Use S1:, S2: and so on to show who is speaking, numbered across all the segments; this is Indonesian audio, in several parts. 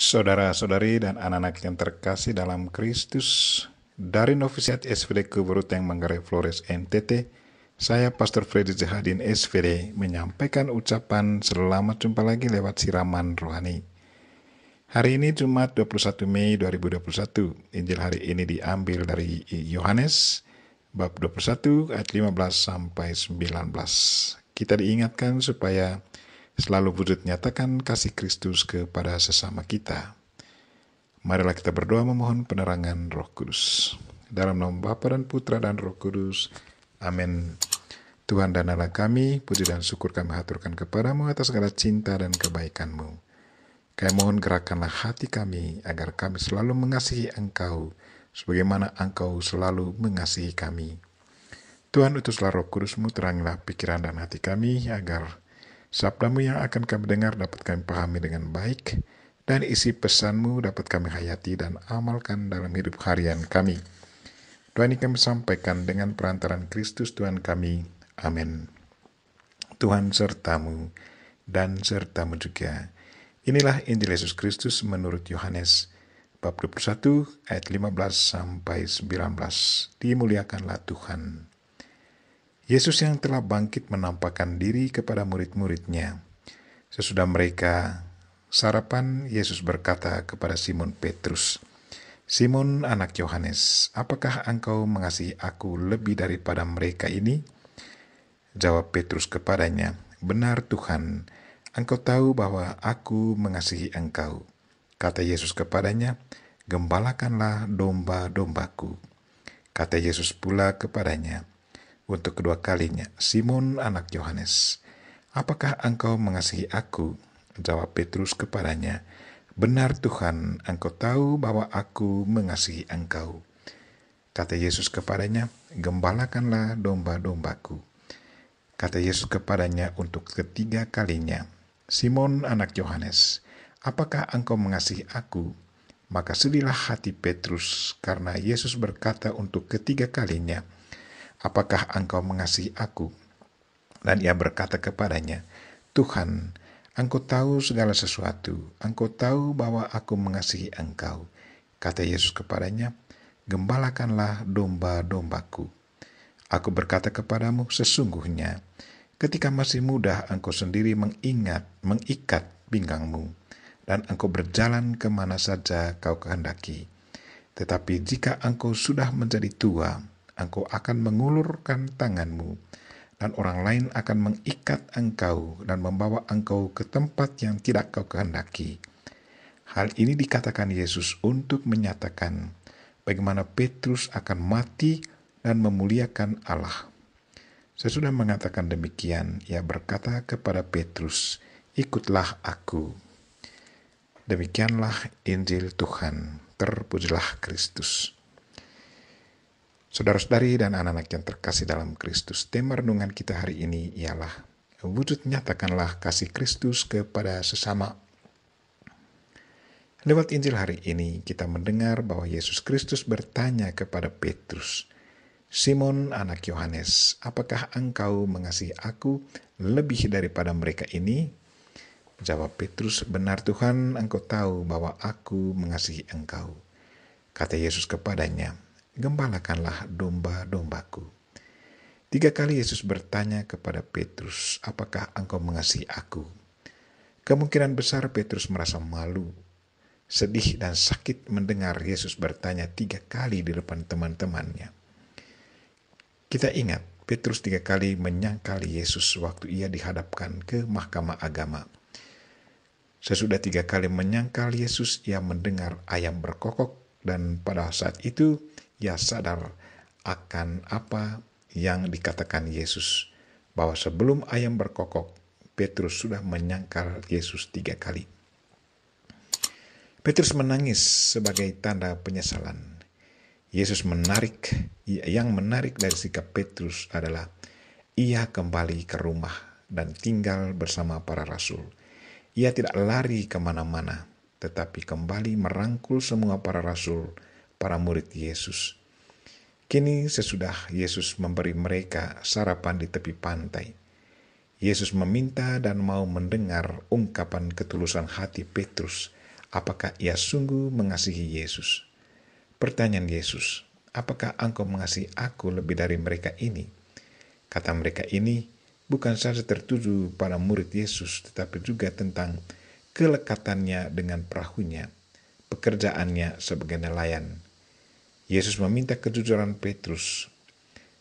S1: Saudara-saudari dan anak-anak yang terkasih dalam Kristus, dari Novisiat SVD Kuburut yang Manggarai Flores NTT, saya Pastor Freddy Zahadin SVD menyampaikan ucapan selamat jumpa lagi lewat siraman rohani. Hari ini Jumat 21 Mei 2021, Injil hari ini diambil dari Yohanes bab 21 ayat 15 sampai 19. Kita diingatkan supaya selalu wujud nyatakan kasih Kristus kepada sesama kita. Marilah kita berdoa memohon penerangan Roh Kudus. Dalam nama Bapa dan Putra dan Roh Kudus. Amin. Tuhan dan Allah kami, puji dan syukur kami haturkan kepadamu atas segala cinta dan kebaikanmu. Kami mohon gerakanlah hati kami agar kami selalu mengasihi Engkau, sebagaimana Engkau selalu mengasihi kami. Tuhan utuslah roh kudusmu, terangilah pikiran dan hati kami agar Sabdamu yang akan kami dengar dapat kami pahami dengan baik, dan isi pesanmu dapat kami hayati dan amalkan dalam hidup harian kami. Doa ini kami sampaikan dengan perantaran Kristus Tuhan kami. Amin. Tuhan sertamu dan sertamu juga. Inilah Injil Yesus Kristus menurut Yohanes bab 21 ayat 15 sampai 19. Dimuliakanlah Tuhan. Yesus yang telah bangkit menampakkan diri kepada murid-muridnya. Sesudah mereka sarapan, Yesus berkata kepada Simon Petrus, Simon anak Yohanes, apakah engkau mengasihi aku lebih daripada mereka ini? Jawab Petrus kepadanya, Benar Tuhan, engkau tahu bahwa aku mengasihi engkau. Kata Yesus kepadanya, Gembalakanlah domba-dombaku. Kata Yesus pula kepadanya, untuk kedua kalinya, Simon anak Yohanes, apakah engkau mengasihi aku? Jawab Petrus kepadanya, benar Tuhan, engkau tahu bahwa aku mengasihi engkau. Kata Yesus kepadanya, gembalakanlah domba-dombaku. Kata Yesus kepadanya untuk ketiga kalinya, Simon anak Yohanes, apakah engkau mengasihi aku? Maka sedihlah hati Petrus karena Yesus berkata untuk ketiga kalinya, apakah engkau mengasihi aku? Dan ia berkata kepadanya, Tuhan, engkau tahu segala sesuatu, engkau tahu bahwa aku mengasihi engkau. Kata Yesus kepadanya, gembalakanlah domba-dombaku. Aku berkata kepadamu, sesungguhnya, ketika masih muda engkau sendiri mengingat, mengikat pinggangmu, dan engkau berjalan kemana saja kau kehendaki. Tetapi jika engkau sudah menjadi tua, engkau akan mengulurkan tanganmu, dan orang lain akan mengikat engkau dan membawa engkau ke tempat yang tidak kau kehendaki. Hal ini dikatakan Yesus untuk menyatakan bagaimana Petrus akan mati dan memuliakan Allah. Sesudah mengatakan demikian, ia berkata kepada Petrus, "Ikutlah aku." Demikianlah Injil Tuhan. Terpujilah Kristus. Saudara-saudari dan anak-anak yang terkasih dalam Kristus, tema renungan kita hari ini ialah wujud nyatakanlah kasih Kristus kepada sesama. Lewat Injil hari ini kita mendengar bahwa Yesus Kristus bertanya kepada Petrus, Simon anak Yohanes, apakah engkau mengasihi aku lebih daripada mereka ini? Jawab Petrus, benar Tuhan engkau tahu bahwa aku mengasihi engkau. Kata Yesus kepadanya, gembalakanlah domba-dombaku. Tiga kali Yesus bertanya kepada Petrus, apakah engkau mengasihi aku? Kemungkinan besar Petrus merasa malu, sedih dan sakit mendengar Yesus bertanya tiga kali di depan teman-temannya. Kita ingat, Petrus tiga kali menyangkal Yesus waktu ia dihadapkan ke mahkamah agama. Sesudah tiga kali menyangkal Yesus, ia mendengar ayam berkokok dan pada saat itu ia ya, sadar akan apa yang dikatakan Yesus, bahwa sebelum ayam berkokok, Petrus sudah menyangkal Yesus tiga kali. Petrus menangis sebagai tanda penyesalan. Yesus menarik, yang menarik dari sikap Petrus adalah ia kembali ke rumah dan tinggal bersama para rasul. Ia tidak lari kemana-mana, tetapi kembali merangkul semua para rasul para murid Yesus. Kini sesudah Yesus memberi mereka sarapan di tepi pantai, Yesus meminta dan mau mendengar ungkapan ketulusan hati Petrus, apakah ia sungguh mengasihi Yesus. Pertanyaan Yesus, apakah engkau mengasihi aku lebih dari mereka ini? Kata mereka ini bukan saja tertuju pada murid Yesus, tetapi juga tentang kelekatannya dengan perahunya, pekerjaannya sebagai nelayan, Yesus meminta kejujuran Petrus.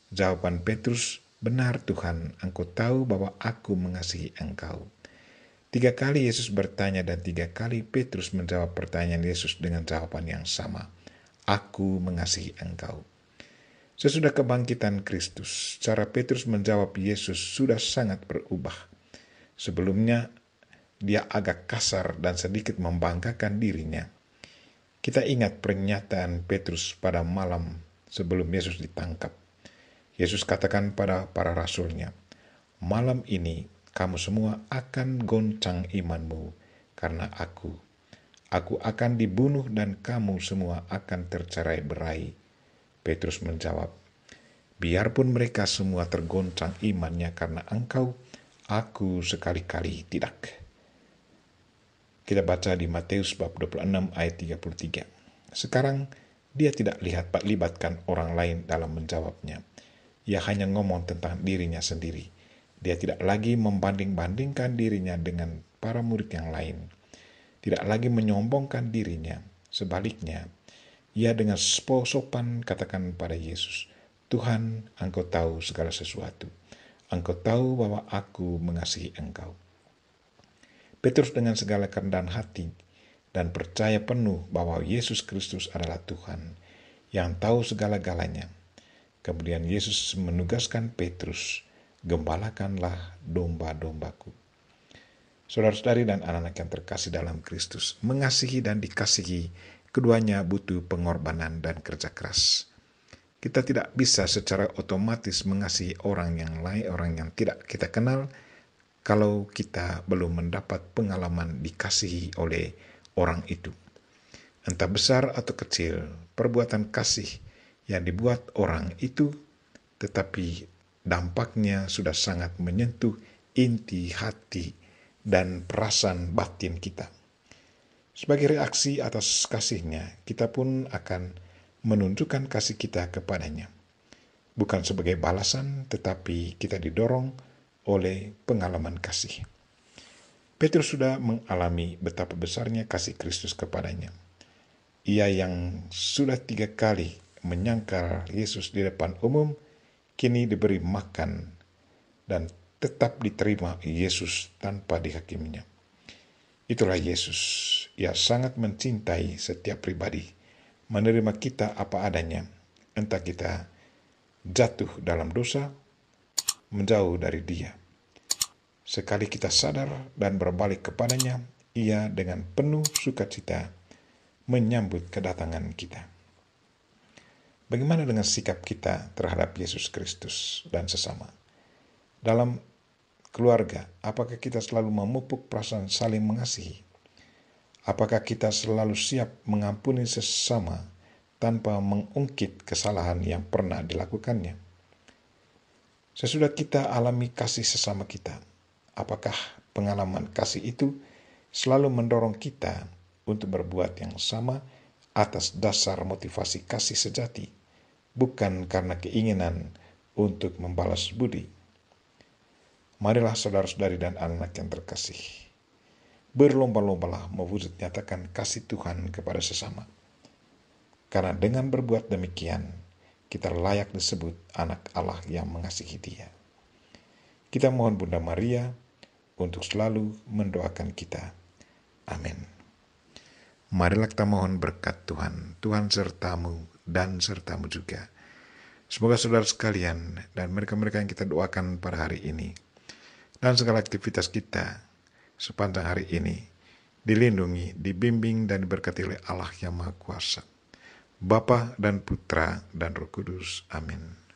S1: Jawaban Petrus, benar Tuhan, engkau tahu bahwa aku mengasihi engkau. Tiga kali Yesus bertanya dan tiga kali Petrus menjawab pertanyaan Yesus dengan jawaban yang sama. Aku mengasihi engkau. Sesudah kebangkitan Kristus, cara Petrus menjawab Yesus sudah sangat berubah. Sebelumnya, dia agak kasar dan sedikit membanggakan dirinya. Kita ingat pernyataan Petrus pada malam sebelum Yesus ditangkap. Yesus katakan pada para rasulnya, Malam ini kamu semua akan goncang imanmu karena aku. Aku akan dibunuh dan kamu semua akan tercerai berai. Petrus menjawab, Biarpun mereka semua tergoncang imannya karena engkau, aku sekali-kali tidak. Kita baca di Matius bab 26 ayat 33. Sekarang dia tidak lihat Pak libatkan orang lain dalam menjawabnya. Ia hanya ngomong tentang dirinya sendiri. Dia tidak lagi membanding-bandingkan dirinya dengan para murid yang lain. Tidak lagi menyombongkan dirinya. Sebaliknya, ia dengan sopan katakan pada Yesus, Tuhan, engkau tahu segala sesuatu. Engkau tahu bahwa aku mengasihi engkau. Petrus dengan segala kerendahan hati dan percaya penuh bahwa Yesus Kristus adalah Tuhan yang tahu segala-galanya. Kemudian Yesus menugaskan Petrus, "Gembalakanlah domba-dombaku." Saudara-saudari dan anak-anak yang terkasih dalam Kristus, mengasihi dan dikasihi keduanya butuh pengorbanan dan kerja keras. Kita tidak bisa secara otomatis mengasihi orang yang lain, orang yang tidak kita kenal, kalau kita belum mendapat pengalaman dikasihi oleh orang itu. Entah besar atau kecil, perbuatan kasih yang dibuat orang itu, tetapi dampaknya sudah sangat menyentuh inti hati dan perasaan batin kita. Sebagai reaksi atas kasihnya, kita pun akan menunjukkan kasih kita kepadanya. Bukan sebagai balasan, tetapi kita didorong oleh pengalaman kasih. Petrus sudah mengalami betapa besarnya kasih Kristus kepadanya. Ia yang sudah tiga kali menyangkal Yesus di depan umum, kini diberi makan dan tetap diterima Yesus tanpa dihakiminya. Itulah Yesus. Ia sangat mencintai setiap pribadi, menerima kita apa adanya, entah kita jatuh dalam dosa menjauh dari dia. Sekali kita sadar dan berbalik kepadanya, ia dengan penuh sukacita menyambut kedatangan kita. Bagaimana dengan sikap kita terhadap Yesus Kristus dan sesama? Dalam keluarga, apakah kita selalu memupuk perasaan saling mengasihi? Apakah kita selalu siap mengampuni sesama tanpa mengungkit kesalahan yang pernah dilakukannya? Sesudah kita alami kasih sesama kita, apakah pengalaman kasih itu selalu mendorong kita untuk berbuat yang sama atas dasar motivasi kasih sejati, bukan karena keinginan untuk membalas budi? Marilah saudara-saudari dan anak yang terkasih, berlomba-lombalah mewujud nyatakan kasih Tuhan kepada sesama. Karena dengan berbuat demikian, kita layak disebut anak Allah yang mengasihi dia. Kita mohon Bunda Maria untuk selalu mendoakan kita. Amin. Marilah kita mohon berkat Tuhan, Tuhan sertamu dan sertamu juga. Semoga saudara sekalian dan mereka-mereka yang kita doakan pada hari ini dan segala aktivitas kita sepanjang hari ini dilindungi, dibimbing, dan diberkati oleh Allah yang Maha Kuasa. Bapa dan Putra dan Roh Kudus. Amin.